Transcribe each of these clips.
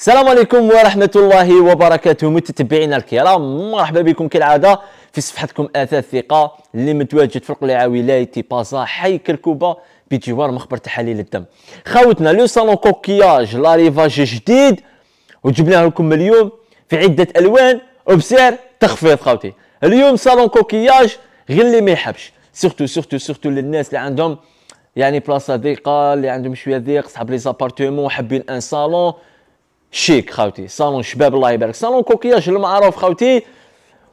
السلام عليكم ورحمة الله وبركاته متتبعينا الكرام مرحبا بكم كالعادة في صفحتكم أثاث ثقة اللي متواجد في القلعة ولاية بازا حي كركوبة بجوار مخبر تحاليل الدم خاوتنا لو صالون كوكياج لاريفاج جديد وجبناه لكم اليوم في عدة ألوان وبسعر تخفيض خاوتي اليوم صالون كوكياج غير اللي ما يحبش سيرتو سيرتو سيرتو للناس اللي عندهم يعني بلاصه ضيقه اللي عندهم شويه ضيق صحاب لي زابارتومون حابين ان صالون شيك خاوتي صالون شباب الله يبارك صالون كوكياج المعروف خاوتي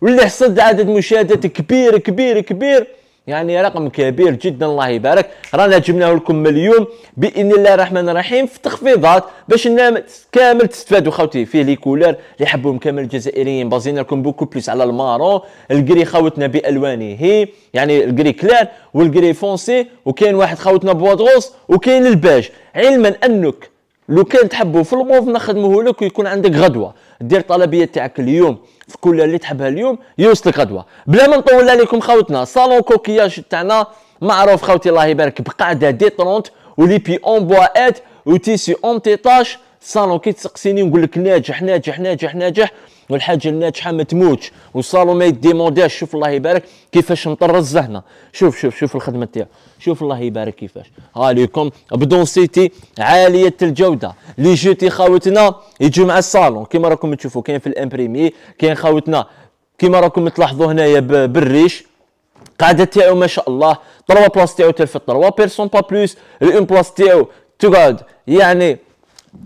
واللي حصد عدد مشاهدات كبير كبير كبير يعني رقم كبير جدا الله يبارك رانا جبناه لكم اليوم باذن الله الرحمن الرحيم في تخفيضات باش الناس نعم كامل تستفادوا خوتي فيه لي كولور اللي يحبوهم كامل الجزائريين بازينا لكم بوكو بلوس على المارون الكري خوتنا بالوانه يعني الكري كلير والكري فونسي وكاين واحد خوتنا بوادغوس وكاين الباج علما انك لو كان تحبه في الموف نخدمه لك ويكون عندك غدوه دير طلبية تاعك اليوم في كل اللي تحبها اليوم يوصلك غدوه بلا ما نطول عليكم خوتنا صالون كوكياج تاعنا معروف خوتي الله يبارك بقاعده دي 30 ولي بي اون بواات وتيسي اون تيطاج صالون كي تسقسيني نقول لك ناجح ناجح ناجح ناجح والحاجه الناجحه ما تموتش والصالون ما يديمونداش شوف الله يبارك كيفاش مطرز هنا شوف شوف شوف الخدمه تاعو شوف الله يبارك كيفاش ها ليكم بدونسيتي عاليه الجوده لي جوتي خاوتنا يجوا مع الصالون كيما راكم تشوفوا كاين في الامبريمي كاين خاوتنا كيما راكم تلاحظوا هنايا بالريش قاعدة تاعو ما شاء الله تروا بلاص تاعو تلفت تروا بيرسون با بلوس الاون بلاص تاعو تقعد يعني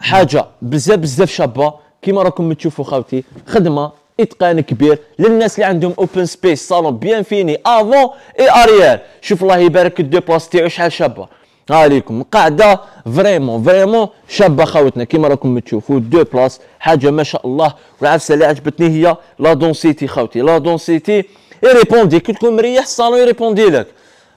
حاجه بزاف بزاف شابه كيما راكم تشوفوا خاوتي خدمه اتقان كبير للناس اللي عندهم اوبن سبيس صالون بيان فيني افون اي اريال شوف الله يبارك الدو بلاص تاعو شحال شابه عليكم قاعده فريمون فريمون شابه خاوتنا كيما راكم تشوفوا دو بلاص حاجه ما شاء الله والعفسه اللي عجبتني هي لا دونسيتي خاوتي لا دونسيتي اي ريبوندي كي تكون مريح الصالون يريبوندي لك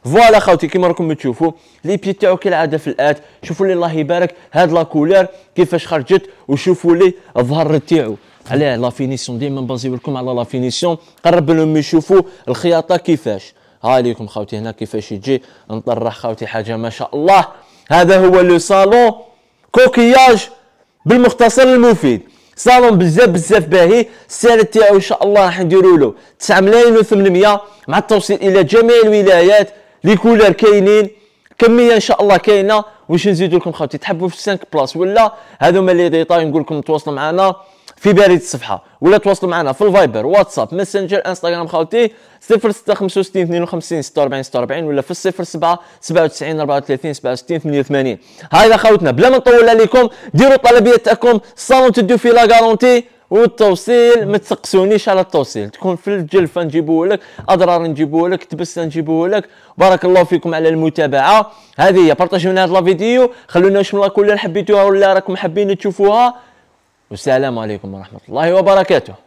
فوالا خاوتي كيما راكم تشوفوا لي بي تاعو كالعاده في الات شوفوا لي الله يبارك هاد لا كولير كيفاش خرجت وشوفوا لي الظهر تاعو علاه لا فينيسيون ديما نبازيو لكم على لا فينيسيون قرب لهم يشوفوا الخياطه كيفاش ها ليكم خاوتي هنا كيفاش يجي نطرح خاوتي حاجه ما شاء الله هذا هو لو صالون كوكياج بالمختصر المفيد صالون بزاف بزاف باهي السعر تاعو ان شاء الله راح نديرولو له 9 ملايين و800 مع التوصيل الى جميع الولايات لي كولير كاينين كميه ان شاء الله كاينه واش نزيد لكم خاوتي تحبوا في 5 بلس ولا هادو هما لي ديطاي نقول لكم تواصلوا معنا في بريد الصفحه ولا تواصلوا معنا في الفايبر واتساب ماسنجر انستغرام خاوتي 0665 52 46 46 ولا في 07 97 34 67 88 هذا خاوتنا بلا ما نطول عليكم ديروا طلبيه تاعكم صالون تدو في لا غارونتي والتوصيل ما تسقسونيش على التوصيل تكون في الجلفه نجيبوه لك اضرار نجيبوه لك تبسه نجيبوه لك بارك الله فيكم على المتابعه هذه هي بارطاجيو لنا هذه لا فيديو خلونا واش من لاكول حبيتوها ولا راكم حابين تشوفوها والسلام عليكم ورحمه الله وبركاته